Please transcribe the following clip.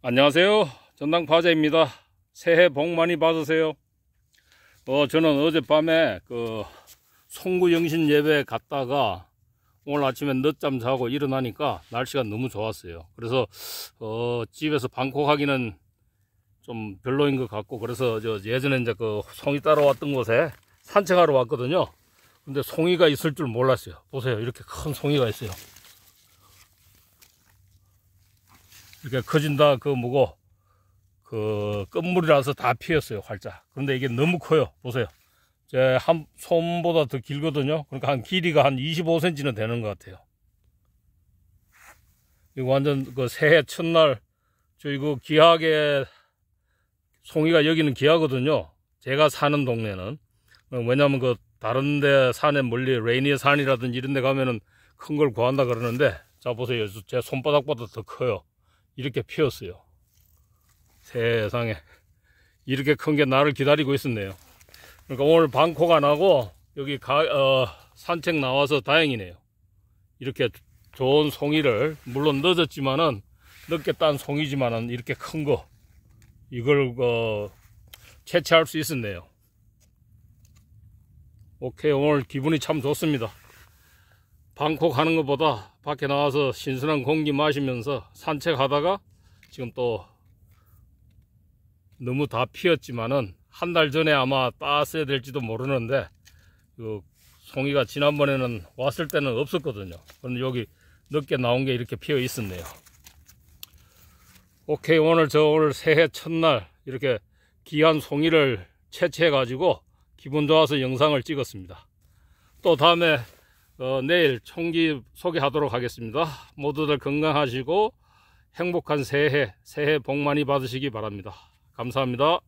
안녕하세요 전당 파자입니다 새해 복 많이 받으세요 어 저는 어젯밤에 그 송구 영신 예배 갔다가 오늘 아침에 늦잠 자고 일어나니까 날씨가 너무 좋았어요 그래서 어 집에서 방콕하기는 좀 별로인 것 같고 그래서 저 예전에 이제 그 송이 따라왔던 곳에 산책하러 왔거든요 근데 송이가 있을 줄 몰랐어요 보세요 이렇게 큰 송이가 있어요 이렇게 그러니까 커진다 그 뭐고 그 끝물이라서 다 피었어요 활짝 그런데 이게 너무 커요 보세요 제 한 손보다 더 길거든요 그러니까 한 길이가 한 25cm는 되는 것 같아요 이거 완전 그 새해 첫날 저 이거 기하게 송이가 여기는 기하거든요 제가 사는 동네는 왜냐면 그 다른 데 산에 멀리 레이니의 산이라든지 이런 데 가면은 큰 걸 구한다 그러는데 자 보세요 제 손바닥보다 더 커요 이렇게 피었어요. 세상에 이렇게 큰 게 나를 기다리고 있었네요. 그러니까 오늘 방콕 안 하고 여기 가, 어, 산책 나와서 다행이네요. 이렇게 좋은 송이를 물론 늦었지만은 늦게 딴 송이지만은 이렇게 큰 거 이걸 어, 채취할 수 있었네요. 오케이 오늘 기분이 참 좋습니다. 방콕하는 것보다 밖에 나와서 신선한 공기 마시면서 산책하다가 지금 또 너무 다 피었지만은 한 달 전에 아마 따스야 될지도 모르는데 그 송이가 지난번에는 왔을 때는 없었거든요 그런데 여기 늦게 나온 게 이렇게 피어 있었네요 오케이 오늘 저 오늘 새해 첫날 이렇게 귀한 송이를 채취해 가지고 기분 좋아서 영상을 찍었습니다 또 다음에 어, 내일 총기 소개하도록 하겠습니다. 모두들 건강하시고 행복한 새해, 새해 복 많이 받으시기 바랍니다. 감사합니다.